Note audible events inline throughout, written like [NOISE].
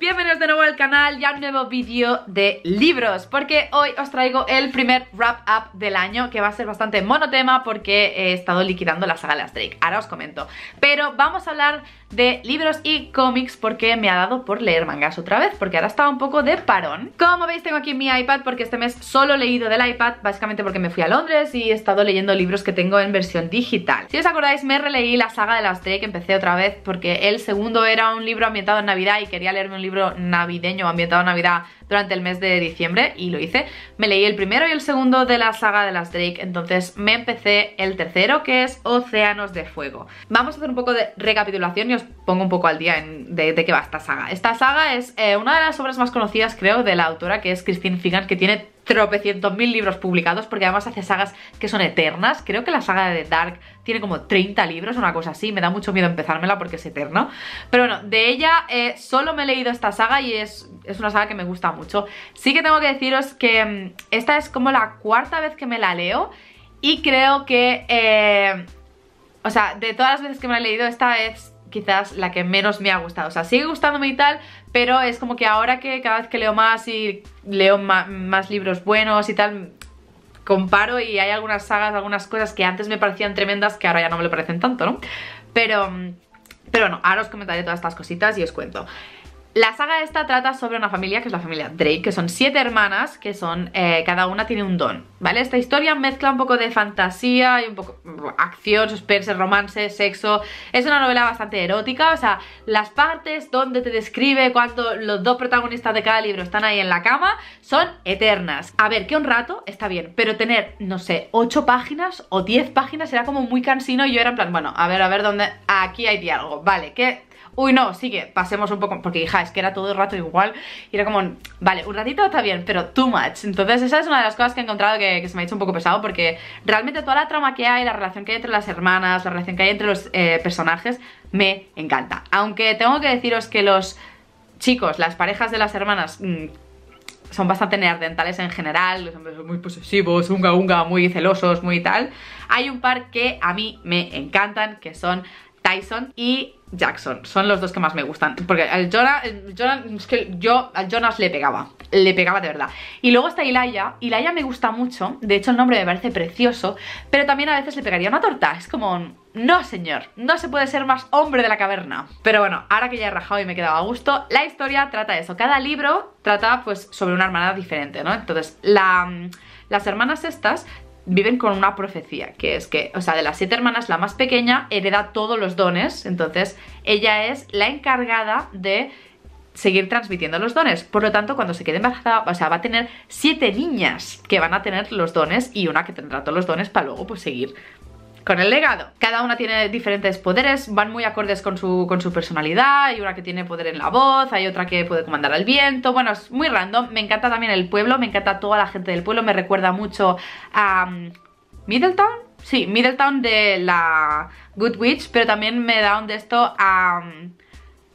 bienvenidos de nuevo al canal y a un nuevo vídeo de libros Porque hoy os traigo el primer wrap-up del año que va a ser bastante monotema porque he estado liquidando la saga de las Drake Ahora os comento Pero vamos a hablar de libros y cómics porque me ha dado por leer mangas otra vez Porque ahora estaba un poco de parón Como veis tengo aquí mi iPad porque este mes solo he leído del iPad Básicamente porque me fui a Londres y he estado leyendo libros que tengo en versión digital Si os acordáis me releí la saga de las Drake, empecé otra vez porque el segundo era un libro ambientado en Navidad y quería leer un libro navideño ambientado Navidad durante el mes de diciembre y lo hice. Me leí el primero y el segundo de la saga de las Drake, entonces me empecé el tercero que es Océanos de Fuego. Vamos a hacer un poco de recapitulación y os pongo un poco al día de, qué va esta saga. Esta saga es eh, una de las obras más conocidas creo de la autora que es Christine Figan que tiene tropecientos mil libros publicados, porque además hace sagas que son eternas. Creo que la saga de Dark tiene como 30 libros, una cosa así. Me da mucho miedo empezármela porque es eterno. Pero bueno, de ella eh, solo me he leído esta saga y es, una saga que me gusta mucho. Sí que tengo que deciros que mm, esta es como la cuarta vez que me la leo y creo que... Eh, o sea, de todas las veces que me la he leído, esta es quizás la que menos me ha gustado. O sea, sigue gustándome y tal, pero es como que ahora que cada vez que leo más y leo más, libros buenos y tal, comparo y hay algunas sagas, algunas cosas que antes me parecían tremendas que ahora ya no me lo parecen tanto, ¿no? Pero, pero bueno, ahora os comentaré todas estas cositas y os cuento. La saga esta trata sobre una familia, que es la familia Drake, que son siete hermanas, que son, eh, cada una tiene un don, ¿vale? Esta historia mezcla un poco de fantasía y un poco acción, suspense, romance, sexo. Es una novela bastante erótica, o sea, las partes donde te describe cuando los dos protagonistas de cada libro están ahí en la cama son eternas. A ver, que un rato está bien, pero tener, no sé, ocho páginas o diez páginas era como muy cansino y yo era en plan, bueno, a ver, a ver dónde... Aquí hay diálogo, vale, que Uy, no, sigue, pasemos un poco, porque hija, es que era todo el rato igual Y era como, vale, un ratito está bien, pero too much Entonces esa es una de las cosas que he encontrado que, se me ha hecho un poco pesado Porque realmente toda la trama que hay, la relación que hay entre las hermanas, la relación que hay entre los eh, personajes Me encanta Aunque tengo que deciros que los chicos, las parejas de las hermanas... Mm, son bastante neardentales en general, son muy posesivos, unga unga, muy celosos, muy tal. Hay un par que a mí me encantan, que son Tyson y Jackson. Son los dos que más me gustan. Porque al Jonas, el eh, Jonas que yo Jonas le pegaba. Le pegaba de verdad. Y luego está Ilaya. Ilaya me gusta mucho. De hecho, el nombre me parece precioso. Pero también a veces le pegaría una torta. Es como No, señor. No se puede ser más hombre de la caverna. Pero bueno, ahora que ya he rajado y me he quedado a gusto, la historia trata eso. Cada libro trata pues sobre una hermana diferente, ¿no? Entonces, mm, las hermanas estas viven con una profecía, que es que, o sea, de las siete hermanas, la más pequeña hereda todos los dones, entonces ella es la encargada de seguir transmitiendo los dones. Por lo tanto, cuando se quede embarazada, o sea, va a tener siete niñas que van a tener los dones y una que tendrá todos los dones para luego pues seguir con el legado. Cada una tiene diferentes poderes, van muy acordes con su, con su personalidad, hay una que tiene poder en la voz, hay otra que puede comandar al viento, bueno, es muy random, me encanta también el pueblo, me encanta toda la gente del pueblo, me recuerda mucho a... Mm, Middletown, sí, Middletown de la Good Witch, pero también me da un de esto a... Mm,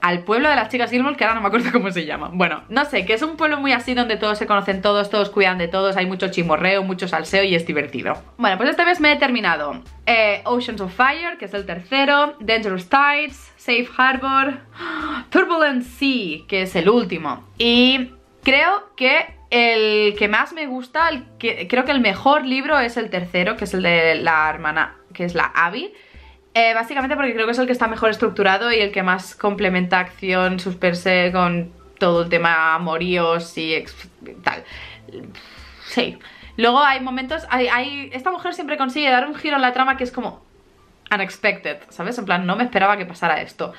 al pueblo de las chicas Gilmore, que ahora no me acuerdo [LAUGHS] cómo se llama. Bueno, no sé, que es un pueblo muy así donde todos se conocen todos, todos cuidan de todos, hay mucho chimorreo, mucho salseo y es divertido. Bueno, pues esta vez me he terminado eh, Oceans of Fire, que es el tercero, Dangerous Tides, Safe Harbor, [GASPS] Turbulent Sea, que es el último. Y creo que el que más me gusta, el que, creo que el mejor libro es el tercero, que es el de la hermana, que es la Abby eh, básicamente porque creo que es el que está mejor estructurado y el que más complementa acción, suspense con todo el tema amoríos y tal. Sí. Luego hay momentos, hay, esta mujer siempre consigue dar un giro en la trama que es como unexpected, ¿sabes? En plan, no me esperaba que pasara esto.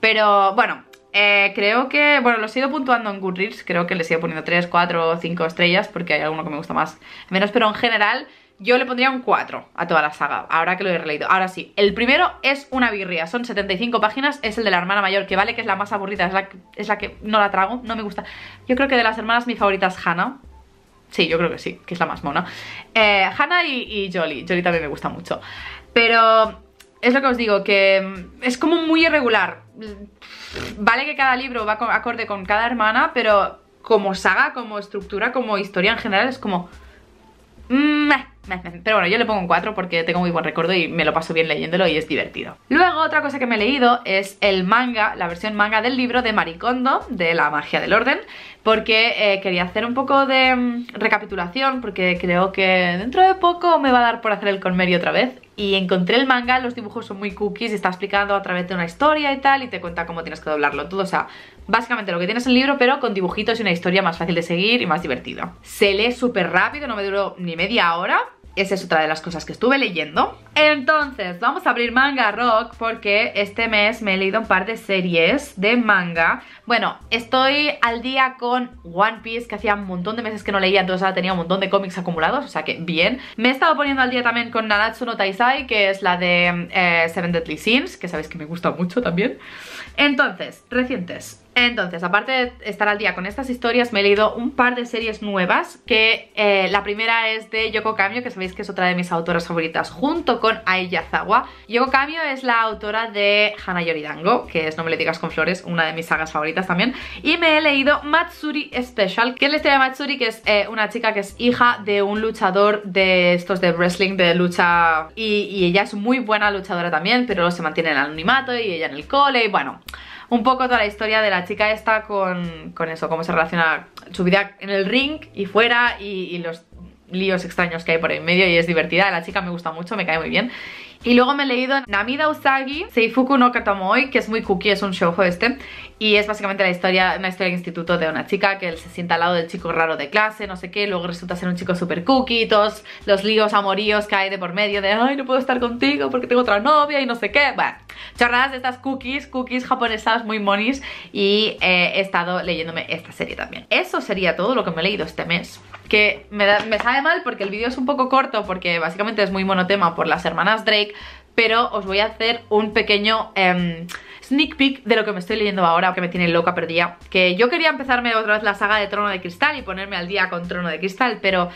Pero bueno, eh, creo que, bueno, lo he ido puntuando en Goodreads, creo que le he ido poniendo 3, 4, 5 estrellas porque hay alguno que me gusta más, menos, pero en general yo le pondría un 4 a toda la saga, ahora que lo he releído. Ahora sí, el primero es una birria, son 75 páginas, es el de la hermana mayor, que vale que es la más aburrida, es la, que, es la que no la trago, no me gusta. Yo creo que de las hermanas mi favorita es Hannah. Sí, yo creo que sí, que es la más mona. Eh, Hannah y, Jolly, Jolly también me gusta mucho. Pero es lo que os digo, que mm, es como muy irregular. Vale que cada libro va acorde con cada hermana, pero como saga, como estructura, como historia en general, es como... Mm, [LAUGHS] Pero bueno, yo le pongo un 4 porque tengo muy buen recuerdo y me lo paso bien leyéndolo y es divertido. Luego, otra cosa que me he leído es el manga, la versión manga del libro de Maricondo, de La magia del orden, porque eh, quería hacer un poco de mm, recapitulación, porque creo que dentro de poco me va a dar por hacer el conmerio otra vez y encontré el manga, los dibujos son muy cookies, está explicando a través de una historia y tal, y te cuenta cómo tienes que doblarlo todo, o sea, básicamente lo que tienes en el libro, pero con dibujitos y una historia más fácil de seguir y más divertido, Se lee súper rápido, no me duró ni media hora, esa es otra de las cosas que estuve leyendo. Entonces, vamos a abrir Manga Rock porque este mes me he leído un par de series de manga. Bueno, estoy al día con One Piece, que hacía un montón de meses que no leía, entonces ahora tenía un montón de cómics acumulados, o sea que bien. Me he estado poniendo al día también con Nanatsu no Taisai, que es la de eh, Seven Deadly Sins, que sabéis que me gusta mucho también. Entonces, recientes. Entonces, aparte de estar al día con estas historias, me he leído un par de series nuevas, que eh, la primera es de Yoko Kamio, que sabéis que es otra de mis autoras favoritas, junto con Aiyazawa. Yoko Kamio es la autora de Hana Yoridango, que es No me le digas con flores, una de mis sagas favoritas también, y me he leído Matsuri Special, que es la historia de Matsuri, que es eh, una chica que es hija de un luchador de estos de wrestling, de lucha, y, y ella es muy buena luchadora también, pero se mantiene en el anonimato y ella en el cole, y bueno un poco toda la historia de la chica esta con, con eso, cómo se relaciona su vida en el ring y fuera y, los líos extraños que hay por en medio y es divertida, la chica me gusta mucho, me cae muy bien y luego me he leído Namida Usagi, Seifuku no Katamoi, que es muy cookie, es un shoujo este. Y es básicamente la historia, una historia de instituto de una chica que él se sienta al lado del chico raro de clase, no sé qué, luego resulta ser un chico super cookie, todos los líos, amoríos que hay de por medio de, ay, no puedo estar contigo porque tengo otra novia y no sé qué. Bueno, chorradas de estas cookies, cookies japonesas muy monis y eh, he estado leyéndome esta serie también. Eso sería todo lo que me he leído este mes que me, me sabe mal porque el vídeo es un poco corto porque básicamente es muy monotema por las hermanas Drake pero os voy a hacer un pequeño em, sneak peek de lo que me estoy leyendo ahora, que me tiene loca perdida. Que yo quería empezarme otra vez la saga de Trono de Cristal y ponerme al día con Trono de Cristal, pero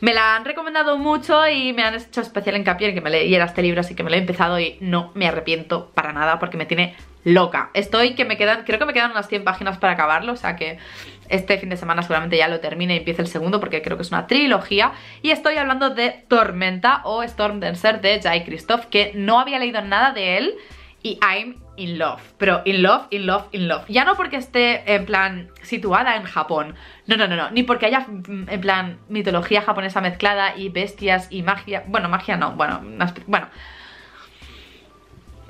me la han recomendado mucho y me han hecho especial hincapié en que me leyera este libro, así que me lo he empezado y no me arrepiento para nada porque me tiene loca. Estoy que me quedan, creo que me quedan unas 100 páginas para acabarlo, o sea que este fin de semana seguramente ya lo termine y empiece el segundo porque creo que es una trilogía. Y estoy hablando de Tormenta o Storm Dancer de Jai Christoph, que no había leído nada de él y I'm in love, pero in love, in love, in love. Ya no porque esté en plan situada en Japón, no, no, no, no, ni porque haya mm, en plan mitología japonesa mezclada y bestias y magia, bueno, magia no, bueno, bueno,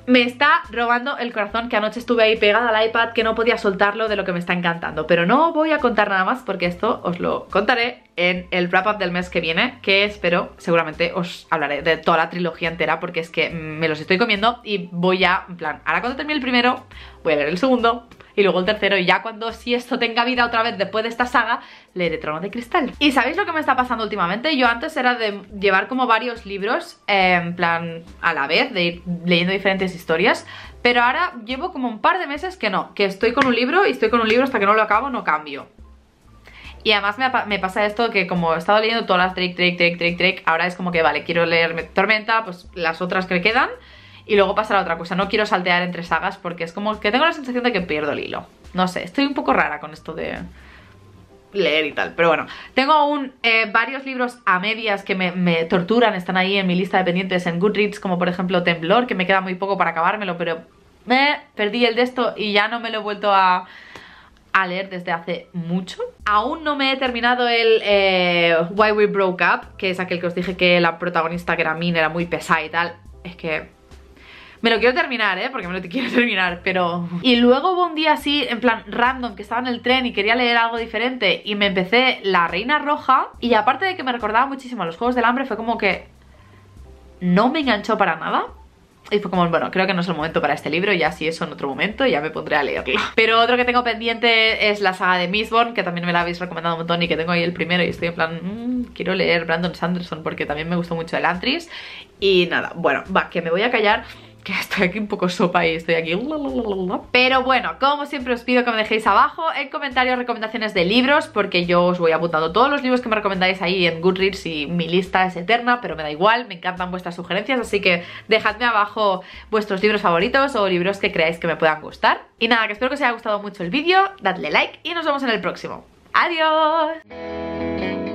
me está robando el corazón que anoche estuve ahí pegada al iPad que no podía soltarlo de lo que me está encantando. Pero no voy a contar nada más porque esto os lo contaré en el wrap-up del mes que viene, que espero, seguramente os hablaré de toda la trilogía entera porque es que me los estoy comiendo y voy a, en plan, ahora cuando termine el primero, voy a ver el segundo, y luego el tercero y ya cuando si esto tenga vida otra vez después de esta saga, leeré Trono de Cristal. ¿Y sabéis lo que me está pasando últimamente? Yo antes era de llevar como varios libros eh, en plan a la vez, de ir leyendo diferentes historias, pero ahora llevo como un par de meses que no, que estoy con un libro y estoy con un libro hasta que no lo acabo, no cambio. Y además me, pasa esto que como he estado leyendo todas las trick trick trick trick trick, ahora es como que vale, quiero leerme Tormenta, pues las otras que me quedan, y luego pasar otra cosa. No quiero saltear entre sagas porque es como que tengo la sensación de que pierdo el hilo. No sé, estoy un poco rara con esto de leer y tal, pero bueno, tengo aún eh, varios libros a medias que me, torturan, están ahí en mi lista de pendientes en Goodreads, como por ejemplo Temblor, que me queda muy poco para acabármelo, pero me perdí el de esto y ya no me lo he vuelto a, a leer desde hace mucho. Aún no me he terminado el eh, Why We Broke Up, que es aquel que os dije que la protagonista que era Min era muy pesada y tal, es que me lo quiero terminar, ¿eh? Porque me lo quiero [LAUGHS] terminar, pero... Y luego hubo un día así, en plan random, que estaba en el tren y quería leer algo diferente y me empecé La Reina Roja y aparte de que me recordaba muchísimo a los Juegos del Hambre, fue como que no me enganchó para nada. Y fue como, bueno, creo que no es el momento para este libro, y si eso en otro momento, ya me pondré a leerlo. [LAUGHS] Pero otro que tengo pendiente es la saga de Mistborn, que también me la habéis recomendado un montón y que tengo ahí el primero y estoy en plan, mm, quiero leer Brandon Sanderson porque también me gustó mucho el Antris. Y nada, bueno, va, que me voy a callar que estoy aquí un poco sopa y estoy aquí... Pero bueno, como siempre os pido que me dejéis abajo en comentarios recomendaciones de libros, porque yo os voy apuntando todos los libros que me recomendáis ahí en Goodreads y mi lista es eterna, pero me da igual, me encantan vuestras sugerencias, así que dejadme abajo vuestros libros favoritos o libros que creáis que me puedan gustar. Y nada, que espero que os haya gustado mucho el vídeo, dadle like y nos vemos en el próximo. ¡Adiós!